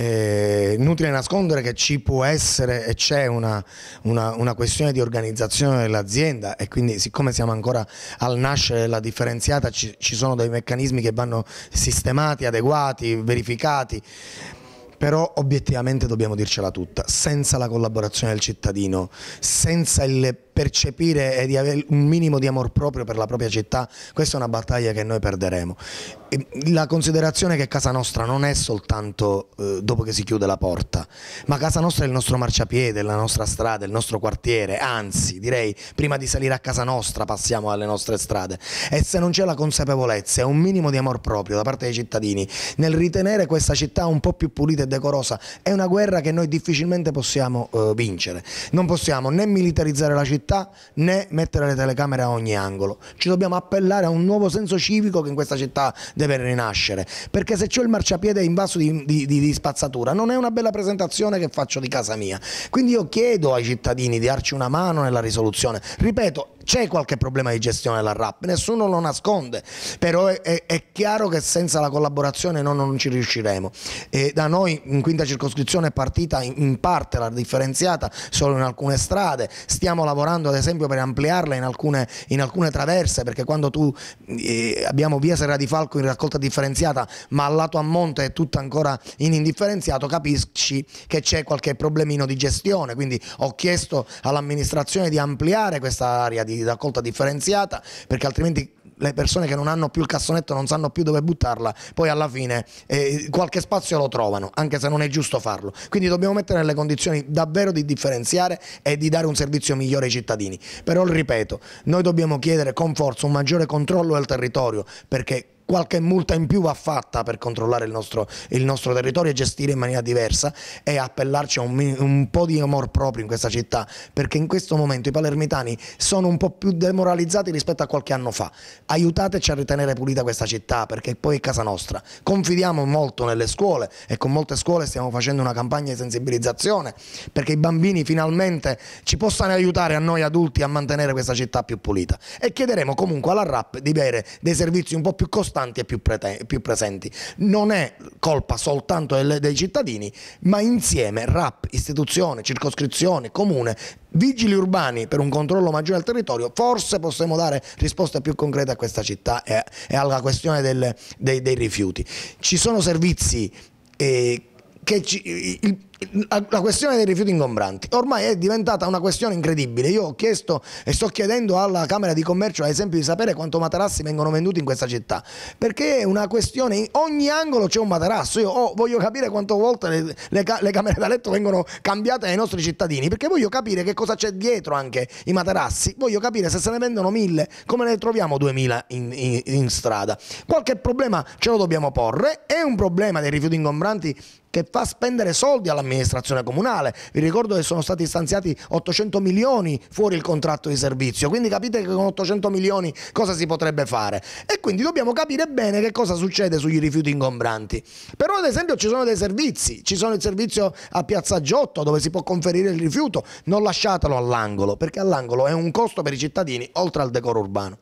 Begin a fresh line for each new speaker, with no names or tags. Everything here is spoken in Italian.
Eh, inutile nascondere che ci può essere e c'è una, una, una, questione di organizzazione dell'azienda e quindi siccome siamo ancora al nascere della differenziata ci, ci sono dei meccanismi che vanno sistemati, adeguati, verificati però obiettivamente dobbiamo dircela tutta, senza la collaborazione del cittadino, senza il percepire e di avere un minimo di amor proprio per la propria città, questa è una battaglia che noi perderemo. La considerazione che casa nostra non è soltanto eh, dopo che si chiude la porta, ma casa nostra è il nostro marciapiede, la nostra strada, il nostro quartiere, anzi direi prima di salire a casa nostra passiamo alle nostre strade e se non c'è la consapevolezza e un minimo di amor proprio da parte dei cittadini nel ritenere questa città un po' più pulita e decorosa è una guerra che noi difficilmente possiamo eh, vincere, non possiamo né militarizzare la città città né mettere le telecamere a ogni angolo. Ci dobbiamo appellare a un nuovo senso civico che in questa città deve rinascere, perché se c'è il marciapiede invaso di, di, di, di spazzatura non è una bella presentazione che faccio di casa mia. Quindi io chiedo ai cittadini di darci una mano nella risoluzione. Ripeto, c'è qualche problema di gestione della RAP, nessuno lo nasconde, però è, è chiaro che senza la collaborazione no, non ci riusciremo. E da noi in quinta circoscrizione è partita in, in parte la differenziata solo in alcune strade, stiamo lavorando ad esempio per ampliarla in alcune, in alcune traverse, perché quando tu eh, abbiamo via Serra di Falco in raccolta differenziata, ma al lato a monte è tutto ancora in indifferenziato, capisci che c'è qualche problemino di gestione, quindi ho chiesto all'amministrazione di ampliare questa area di di raccolta differenziata perché altrimenti le persone che non hanno più il cassonetto non sanno più dove buttarla, poi alla fine eh, qualche spazio lo trovano, anche se non è giusto farlo. Quindi dobbiamo mettere nelle condizioni davvero di differenziare e di dare un servizio migliore ai cittadini. Però ripeto, noi dobbiamo chiedere con forza un maggiore controllo del territorio perché qualche multa in più va fatta per controllare il nostro, il nostro territorio e gestire in maniera diversa e appellarci a un, un, po' di amor proprio in questa città perché in questo momento i palermitani sono un po' più demoralizzati rispetto a qualche anno fa aiutateci a ritenere pulita questa città perché poi è casa nostra confidiamo molto nelle scuole e con molte scuole stiamo facendo una campagna di sensibilizzazione perché i bambini finalmente ci possano aiutare a noi adulti a mantenere questa città più pulita e chiederemo comunque alla RAP di avere dei servizi un po' più costanti importanti e più, più presenti. Non è colpa soltanto delle, dei cittadini, ma insieme RAP, istituzione, circoscrizione, comune, vigili urbani per un controllo maggiore al territorio, forse possiamo dare risposte più concrete a questa città e, e alla questione del, dei, dei, rifiuti. Ci sono servizi eh, che ci, il, la questione dei rifiuti ingombranti ormai è diventata una questione incredibile. Io ho chiesto e sto chiedendo alla Camera di Commercio, ad esempio, di sapere quanto materassi vengono venduti in questa città, perché è una questione, in ogni angolo c'è un materasso. Io oh, voglio capire quante volte le, le, le, camere da letto vengono cambiate ai nostri cittadini, perché voglio capire che cosa c'è dietro anche i materassi, voglio capire se se ne vendono mille, come ne troviamo duemila in, in, in strada. Qualche problema ce lo dobbiamo porre, è un problema dei rifiuti ingombranti che fa spendere soldi alla amministrazione comunale. Vi ricordo che sono stati stanziati 800 milioni fuori il contratto di servizio, quindi capite che con 800 milioni cosa si potrebbe fare. E quindi dobbiamo capire bene che cosa succede sugli rifiuti ingombranti. Però ad esempio ci sono dei servizi, ci sono il servizio a Piazza Giotto dove si può conferire il rifiuto, non lasciatelo all'angolo perché all'angolo è un costo per i cittadini oltre al decoro urbano.